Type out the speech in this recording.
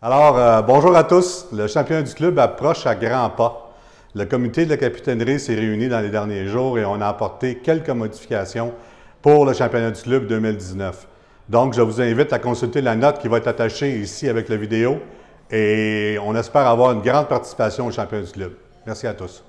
Alors, euh, bonjour à tous. Le championnat du club approche à grands pas. Le comité de la capitainerie s'est réuni dans les derniers jours et on a apporté quelques modifications pour le championnat du club 2019. Donc, je vous invite à consulter la note qui va être attachée ici avec la vidéo et on espère avoir une grande participation au championnat du club. Merci à tous.